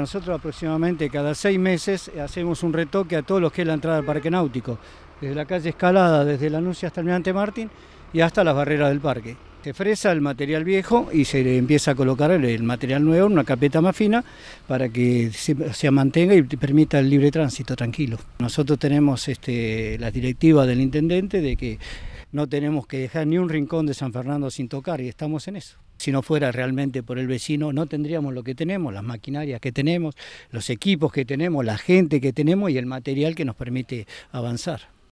Nosotros aproximadamente cada seis meses hacemos un retoque a todos los que es la entrada al Parque Náutico, desde la calle Escalada, desde la Anuncia hasta el Mirante Martín y hasta las barreras del parque. Se fresa el material viejo y se empieza a colocar el material nuevo una capeta más fina para que se, mantenga y permita el libre tránsito tranquilo. Nosotros tenemos este, la directiva del intendente de que no tenemos que dejar ni un rincón de San Fernando sin tocar y estamos en eso si no fuera realmente por el vecino, no tendríamos lo que tenemos, las maquinarias que tenemos, los equipos que tenemos, la gente que tenemos y el material que nos permite avanzar.